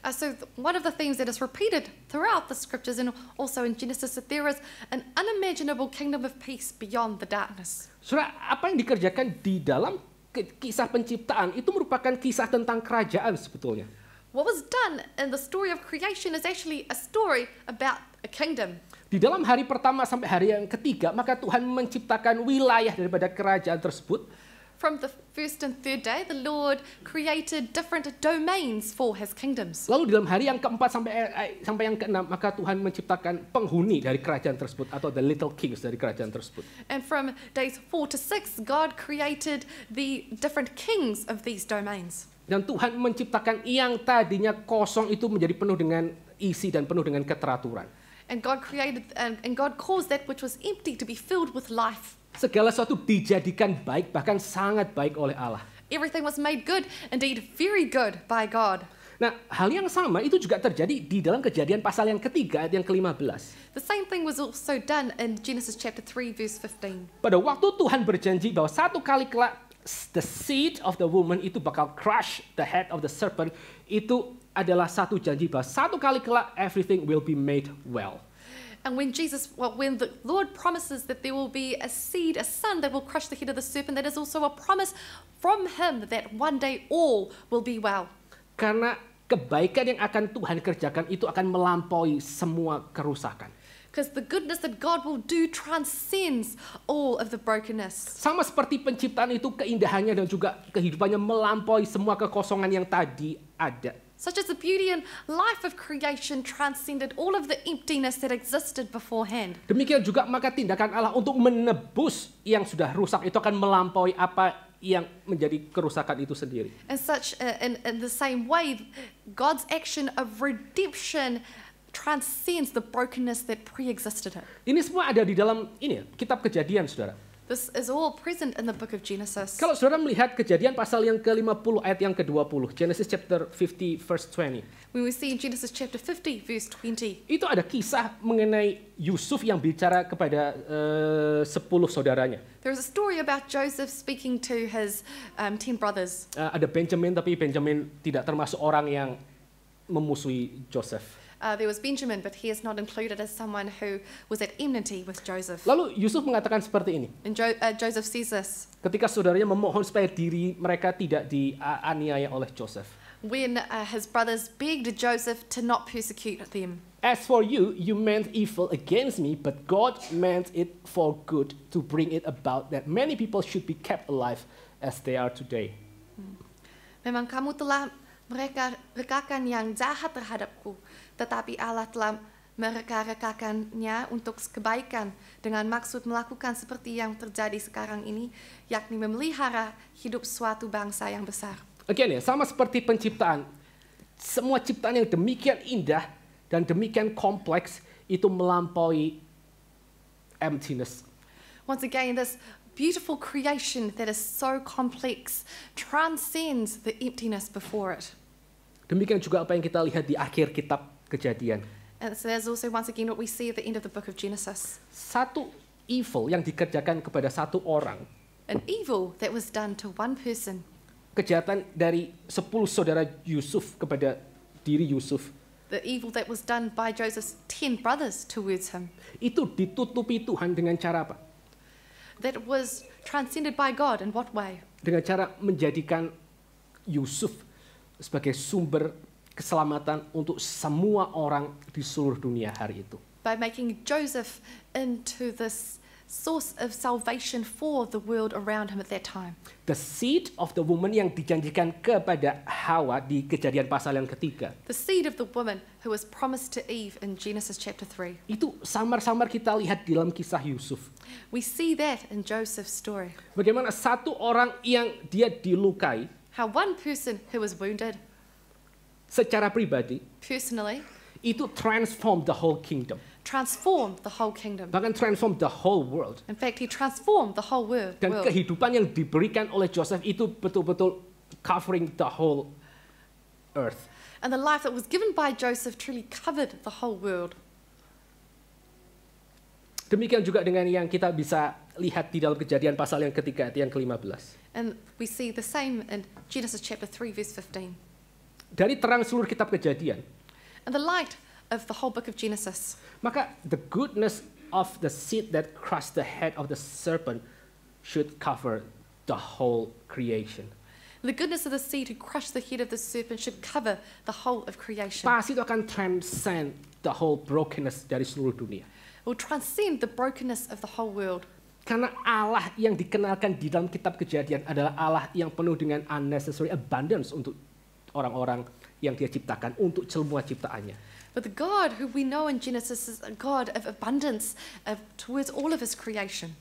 Uh, so one of the themes that is repeated throughout the scriptures and also in Genesis that there is an unimaginable kingdom of peace beyond the darkness. Saudara, apa yang dikerjakan di dalam kisah penciptaan itu merupakan kisah tentang kerajaan sebetulnya. What was done in the story of creation is actually a story about a kingdom. Di dalam hari pertama sampai hari yang ketiga, maka Tuhan menciptakan wilayah daripada kerajaan tersebut from the first and third day, the Lord created different domains for his kingdoms. Lalu dalam hari yang keempat sampai eh, sampai yang keenam, maka Tuhan menciptakan penghuni dari kerajaan tersebut atau the little kings dari kerajaan tersebut. And from days 4 to 6, God created the different kings of these domains. Dan Tuhan menciptakan yang tadinya kosong itu menjadi penuh dengan isi dan penuh dengan keteraturan. And God created and, and God caused that which was empty to be filled with life. Segala sesuatu dijadikan baik, bahkan sangat baik oleh Allah. Everything was made good, indeed very good by God. Nah, hal yang sama itu juga terjadi di dalam kejadian pasal yang ketiga ayat yang kelima belas. The same thing was also done in Genesis chapter 3 verse 15. Pada waktu Tuhan berjanji bahwa satu kali kelak the seed of the woman itu bakal crush the head of the serpent, itu adalah satu janji bahwa satu kali kelak everything will be made well. And when Jesus, well, when the Lord promises that there will be a seed, a son that will crush the head of the serpent, that is also a promise from him that one day all will be well. Karena kebaikan yang akan Tuhan kerjakan itu akan melampaui semua kerusakan. Because the goodness that God will do transcends all of the brokenness. Sama seperti penciptaan itu keindahannya dan juga kehidupannya melampaui semua kekosongan yang tadi ada. such as the beauty and life of creation transcended all of the emptiness that existed beforehand. Demikian juga maka tindakan Allah untuk menebus yang sudah rusak itu akan melampaui apa yang menjadi kerusakan itu sendiri. In such uh, in, in the same way God's action of redemption transcends the brokenness that pre-existed. Ini semua ada di dalam ini ya, kitab Kejadian Saudara. This is all present in the book of Genesis. Kalau saudara melihat kejadian pasal yang ke-50 ayat yang ke-20, Genesis chapter 50 verse 20. When we see Genesis chapter 50 verse 20. Itu ada kisah mengenai Yusuf yang bicara kepada eh, uh, 10 saudaranya. There is a story about Joseph speaking to his um, 10 brothers. Uh, ada Benjamin tapi Benjamin tidak termasuk orang yang memusuhi Joseph. uh, there was Benjamin, but he is not included as someone who was at enmity with Joseph. Lalu Yusuf mengatakan seperti ini. And jo uh, Joseph says this. Ketika saudaranya memohon supaya diri mereka tidak dianiaya oleh Joseph. When uh, his brothers begged Joseph to not persecute them. As for you, you meant evil against me, but God meant it for good to bring it about that many people should be kept alive as they are today. Hmm. Memang kamu telah mereka rekakan yang jahat terhadapku, tetapi Allah telah mereka-rekakannya untuk kebaikan dengan maksud melakukan seperti yang terjadi sekarang ini, yakni memelihara hidup suatu bangsa yang besar. Oke ya, sama seperti penciptaan. Semua ciptaan yang demikian indah dan demikian kompleks itu melampaui emptiness. Once again, this beautiful creation that is so complex transcends the emptiness before it. Demikian juga apa yang kita lihat di akhir kitab kejadian. And so there's also once again what we see at the end of the book of Genesis. Satu evil yang dikerjakan kepada satu orang. An evil that was done to one person. Kejahatan dari sepuluh saudara Yusuf kepada diri Yusuf. The evil that was done by Joseph's ten brothers towards him. Itu ditutupi Tuhan dengan cara apa? That was transcended by God in what way? Dengan cara menjadikan Yusuf sebagai sumber keselamatan untuk semua orang di seluruh dunia hari itu. By making Joseph into this source of salvation for the world around him at that time. The seed of the woman yang dijanjikan kepada Hawa di kejadian pasal yang ketiga. The seed of the woman who was promised to Eve in Genesis chapter 3. Itu samar-samar kita lihat di dalam kisah Yusuf. We see that in Joseph's story. Bagaimana satu orang yang dia dilukai. How one person who was wounded secara pribadi personally itu transform the whole kingdom. Transform the whole kingdom. Bahkan transform the whole world. In fact, he transformed the whole world. Dan kehidupan yang diberikan oleh Joseph itu betul-betul covering the whole earth. And the life that was given by Joseph truly covered the whole world. Demikian juga dengan yang kita bisa lihat di dalam kejadian pasal yang ketiga, ayat yang ke-15. And we see the same in Genesis chapter 3 verse 15 dari terang seluruh kitab Kejadian. And the light of the whole book of Genesis. Maka the goodness of the seed that crushed the head of the serpent should cover the whole creation. The goodness of the seed who crushed the head of the serpent should cover the whole of creation. Pasti itu akan transcend the whole brokenness dari seluruh dunia. It will transcend the brokenness of the whole world. Karena Allah yang dikenalkan di dalam kitab kejadian adalah Allah yang penuh dengan unnecessary abundance untuk orang-orang yang dia ciptakan untuk semua ciptaannya. But the God who we know in Genesis is a God of abundance of, towards all of his creation.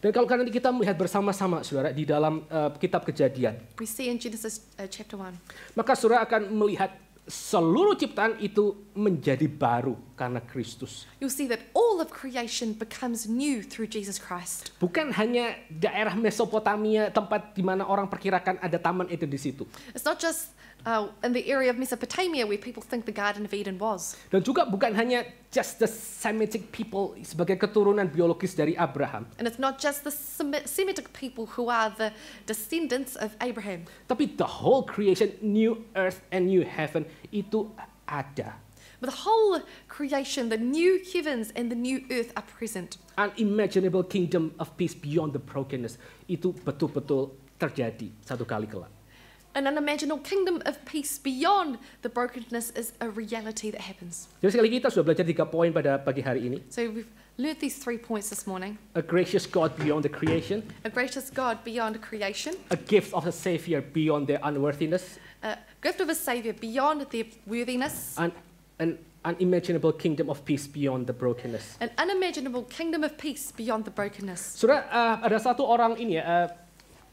Dan kalau nanti kita melihat bersama-sama, saudara, di dalam uh, kitab kejadian. We see in Genesis uh, chapter 1. Maka saudara akan melihat seluruh ciptaan itu menjadi baru karena Kristus. You see that all of creation becomes new through Jesus Christ. Bukan hanya daerah Mesopotamia tempat di mana orang perkirakan ada taman itu di situ. It's not just uh, in the area of Mesopotamia where people think the Garden of Eden was. Dan juga bukan hanya just the Semitic people sebagai keturunan biologis dari Abraham. And it's not just the Semitic people who are the descendants of Abraham. Tapi the whole creation, new earth and new heaven itu ada. But the whole creation, the new heavens and the new earth are present. Unimaginable kingdom of peace beyond the brokenness itu betul-betul terjadi satu kali kelak an unimaginable kingdom of peace beyond the brokenness is a reality that happens. Jadi sekali kita sudah belajar tiga poin pada pagi hari ini. So we've learned these three points this morning. A gracious God beyond the creation. A gracious God beyond creation. A gift of a Savior beyond their unworthiness. A gift of a Savior beyond their worthiness. And an unimaginable kingdom of peace beyond the brokenness. An unimaginable kingdom of peace beyond the brokenness. Sudah uh, ada satu orang ini ya, uh,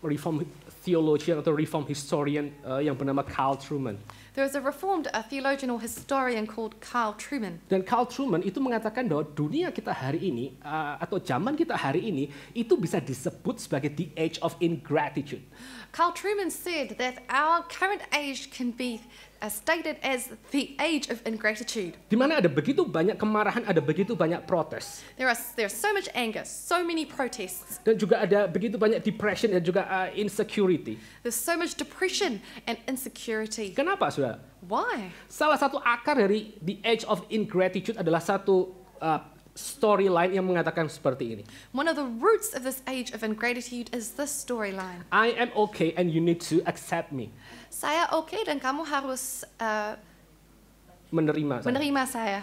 reform theologian atau reform historian uh, yang bernama Carl Truman. There was a reformed a uh, theologian or historian called Carl Truman. Dan Carl Truman itu mengatakan bahwa dunia kita hari ini uh, atau zaman kita hari ini itu bisa disebut sebagai the age of ingratitude. Carl Truman said that our current age can be as stated as the age of ingratitude. Di mana ada begitu banyak kemarahan, ada begitu banyak protes. There are there are so much anger, so many protests. Dan juga ada begitu banyak depression dan juga uh, insecurity. There's so much depression and insecurity. Kenapa, Saudara? Why? Salah satu akar dari the age of ingratitude adalah satu uh, storyline yang mengatakan seperti ini. One of the roots of this age of ingratitude is this storyline. I am okay and you need to accept me saya oke okay dan kamu harus uh, menerima saya. menerima saya.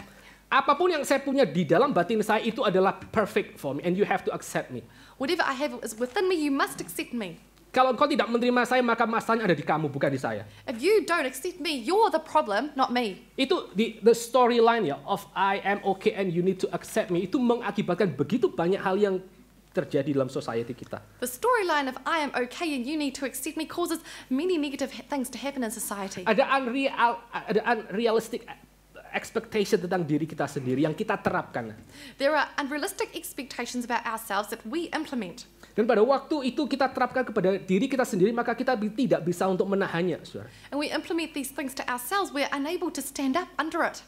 Apapun yang saya punya di dalam batin saya itu adalah perfect for me and you have to accept me. Whatever I have is within me, you must accept me. Kalau kau tidak menerima saya, maka masalahnya ada di kamu, bukan di saya. If you don't accept me, you're the problem, not me. Itu di the storyline ya of I am okay and you need to accept me itu mengakibatkan begitu banyak hal yang terjadi dalam society kita. The storyline of I am okay and you need to accept me causes many negative things to happen in society. Ada unreal, ada unrealistic expectation tentang diri kita sendiri yang kita terapkan. There are unrealistic expectations about ourselves that we implement. Dan pada waktu itu kita terapkan kepada diri kita sendiri maka kita tidak bisa untuk menahannya, Saudara. And we implement these things to ourselves, we are unable to stand up under it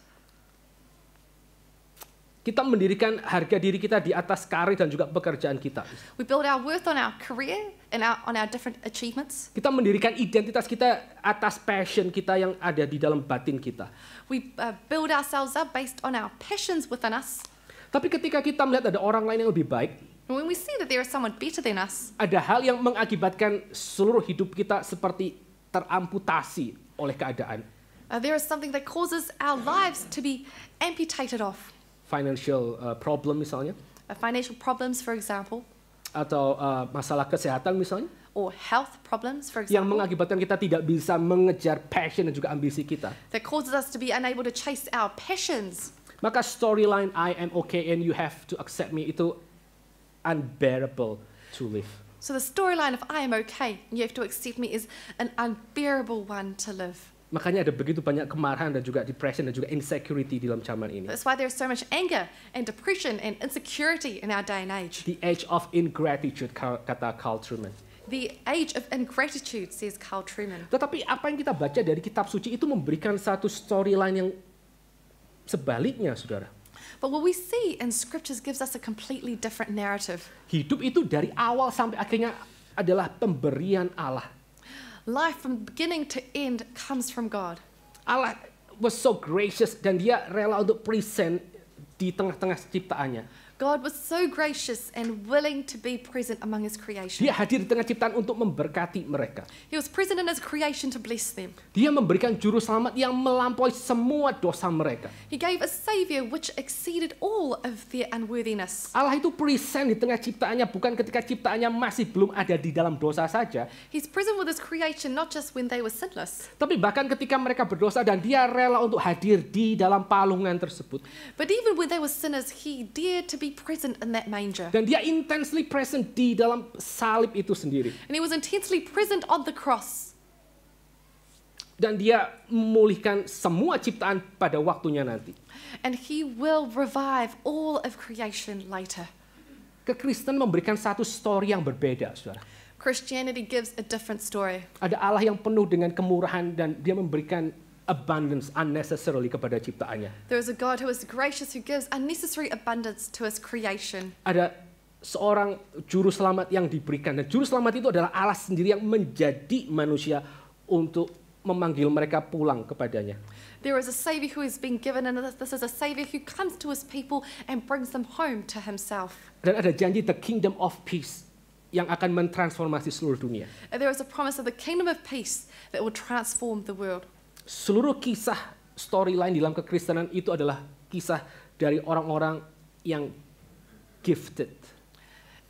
kita mendirikan harga diri kita di atas karir dan juga pekerjaan kita. We build our worth on our career and our, on our different achievements. Kita mendirikan identitas kita atas passion kita yang ada di dalam batin kita. We uh, build ourselves up based on our passions within us. Tapi ketika kita melihat ada orang lain yang lebih baik, when we see that there is someone better than us, ada hal yang mengakibatkan seluruh hidup kita seperti teramputasi oleh keadaan. Uh, there is something that causes our lives to be amputated off financial uh, problem misalnya. Uh, financial problems for example. Atau uh, masalah kesehatan misalnya. Or health problems, for example, yang mengakibatkan kita tidak bisa mengejar passion dan juga ambisi kita. That causes us to be unable to chase our passions. Maka storyline I am okay and you have to accept me itu unbearable to live. So the storyline of I am okay and you have to accept me is an unbearable one to live. Makanya ada begitu banyak kemarahan dan juga depression dan juga insecurity dalam zaman ini. That's why there's so much anger and depression and insecurity in our day and age. The age of ingratitude kata Carl Truman. The age of ingratitude says Carl Truman. Tetapi apa yang kita baca dari kitab suci itu memberikan satu storyline yang sebaliknya, Saudara. But what we see in scriptures gives us a completely different narrative. Hidup itu dari awal sampai akhirnya adalah pemberian Allah Life from beginning to end comes from God. Allah was so gracious dan dia rela untuk present di tengah-tengah ciptaannya. God was so gracious and willing to be present among his creation. Dia hadir di tengah ciptaan untuk memberkati mereka. He was present in his creation to bless them. Dia memberikan juru selamat yang melampaui semua dosa mereka. He gave a savior which exceeded all of their unworthiness. Allah itu present di tengah ciptaannya bukan ketika ciptaannya masih belum ada di dalam dosa saja. He's present with his creation not just when they were sinless. Tapi bahkan ketika mereka berdosa dan dia rela untuk hadir di dalam palungan tersebut. But even when they were sinners, he dared to be present in that manger. Dan dia intensely present di dalam salib itu sendiri. And he was intensely present on the cross. Dan dia memulihkan semua ciptaan pada waktunya nanti. And he will revive all of creation later. Kekristen memberikan satu story yang berbeda, Saudara. Christianity gives a different story. Ada Allah yang penuh dengan kemurahan dan dia memberikan abundance unnecessarily kepada ciptaannya. There is a God who is gracious who gives unnecessary abundance to his creation. Ada seorang juru selamat yang diberikan dan juru selamat itu adalah Allah sendiri yang menjadi manusia untuk memanggil mereka pulang kepadanya. There is a savior who has been given and this is a savior who comes to his people and brings them home to himself. Dan ada janji the kingdom of peace yang akan mentransformasi seluruh dunia. And there is a promise of the kingdom of peace that will transform the world seluruh kisah storyline dalam kekristenan itu adalah kisah dari orang-orang yang gifted.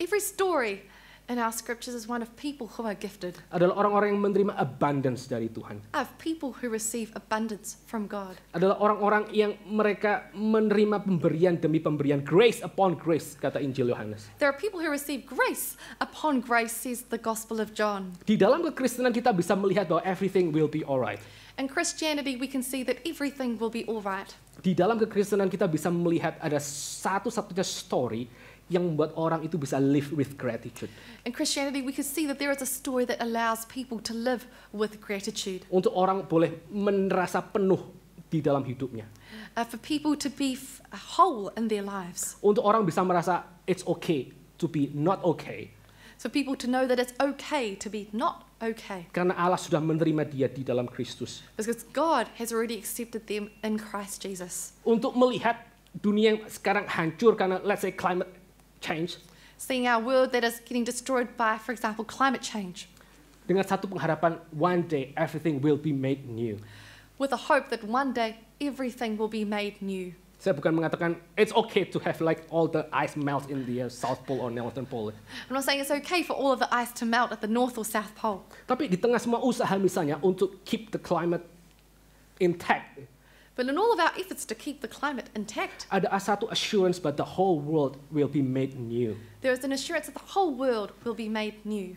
Every story in our scriptures is one of people who are gifted. Adalah orang-orang yang menerima abundance dari Tuhan. Of people who receive abundance from God. Adalah orang-orang yang mereka menerima pemberian demi pemberian, grace upon grace kata Injil Yohanes. There are people who receive grace upon grace says the Gospel of John. Di dalam kekristenan kita bisa melihat bahwa everything will be alright. In Christianity we can see that everything will be all right. Di dalam kekristenan kita bisa melihat ada satu-satunya story yang membuat orang itu bisa live with gratitude. In Christianity we can see that there is a story that allows people to live with gratitude. Untuk orang boleh merasa penuh di dalam hidupnya. Uh, for people to be whole in their lives. Untuk orang bisa merasa it's okay to be not okay. for people to know that it's okay to be not okay. Karena Allah sudah menerima dia di dalam Kristus. Because God has already accepted them in Christ Jesus. Untuk melihat dunia yang sekarang hancur karena let's say climate change. Seeing our world that is getting destroyed by, for example, climate change. Dengan satu pengharapan one day everything will be made new. With a hope that one day everything will be made new saya bukan mengatakan it's okay to have like all the ice melt in the uh, South Pole or Northern Pole. I'm not saying it's okay for all of the ice to melt at the North or South Pole. Tapi di tengah semua usaha misalnya untuk keep the climate intact. But in all of our efforts to keep the climate intact, ada satu assurance that the whole world will be made new. There is an assurance that the whole world will be made new.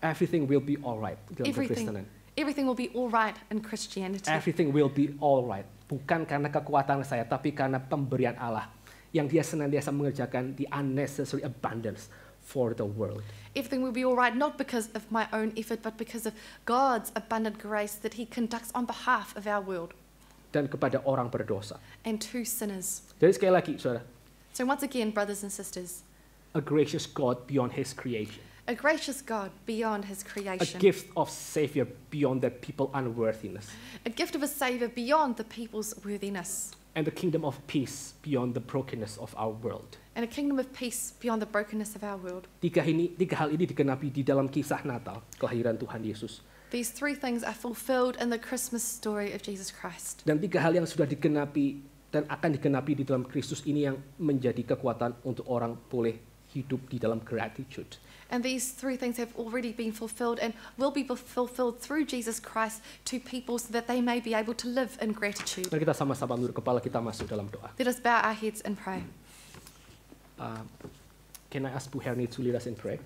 Everything will be all right. Everything, everything will be all right in Christianity. Everything will be all right bukan karena kekuatan saya, tapi karena pemberian Allah yang dia senantiasa mengerjakan the unnecessary abundance for the world. Everything will be all right, not because of my own effort, but because of God's abundant grace that He conducts on behalf of our world. Dan kepada orang berdosa. And to sinners. Jadi sekali lagi, saudara. So once again, brothers and sisters. A gracious God beyond His creation. a gracious God beyond his creation. A gift of Savior beyond the people's unworthiness. A gift of a Savior beyond the people's worthiness. And the kingdom of peace beyond the brokenness of our world. And a kingdom of peace beyond the brokenness of our world. Tiga, ini, tiga hal ini dikenapi di dalam kisah Natal, kelahiran Tuhan Yesus. These three things are fulfilled in the Christmas story of Jesus Christ. Dan tiga hal yang sudah dikenapi dan akan dikenapi di dalam Kristus ini yang menjadi kekuatan untuk orang boleh hidup di dalam gratitude. And these three things have already been fulfilled and will be fulfilled through Jesus Christ to people so that they may be able to live in gratitude. Mari kita sama-sama menunduk kepala kita masuk dalam doa. Let us bow our heads and pray. Uh, can I ask Bu Herni to lead us in prayer?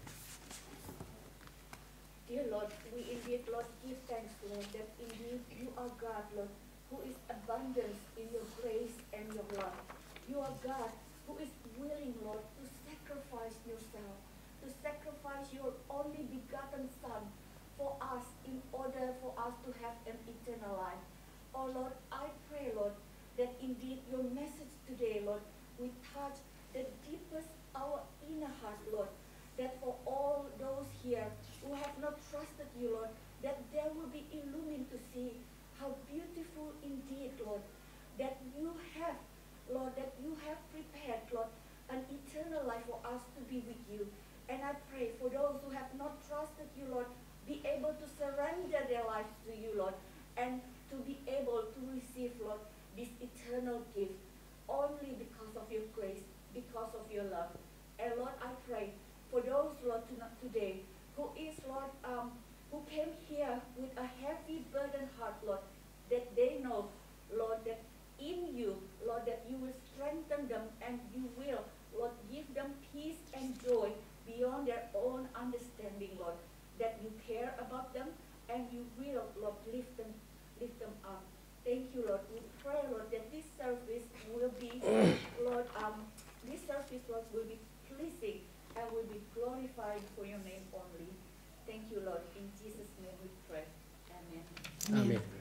Dear Lord, we indeed, Lord, give thanks, Lord, that indeed you are God, Lord, who is abundant in your grace and your love. You are God who is willing, Lord, to sacrifice yourself to sacrifice your only begotten Son for us in order for us to have an eternal life. Oh Lord, I pray, Lord, that indeed your message today, Lord, will touch the deepest our inner heart, Lord, that for all those here who have not trusted you, Lord, that there will be illumined to see how beautiful indeed, Lord, that you have, Lord, that you have prepared, Lord, an eternal life for us to be with you. And I pray for those who have not trusted you, Lord, be able to surrender their lives to you, Lord, and to be able to receive, Lord, this eternal gift only because of your grace, because of your love. And Lord, I pray for those, Lord, today who is, Lord, um, who came here with a heavy burden heart, Lord, that they know, Lord, that in you, Lord, that you will strengthen them and you will, Lord, give them peace and joy beyond their own understanding, Lord, that you care about them and you will, Lord, lift them, lift them up. Thank you, Lord. We pray, Lord, that this service will be, Lord, um, this service, Lord, will be pleasing and will be glorified for your name only. Thank you, Lord. In Jesus' name we pray. Amen. Amen. Amen.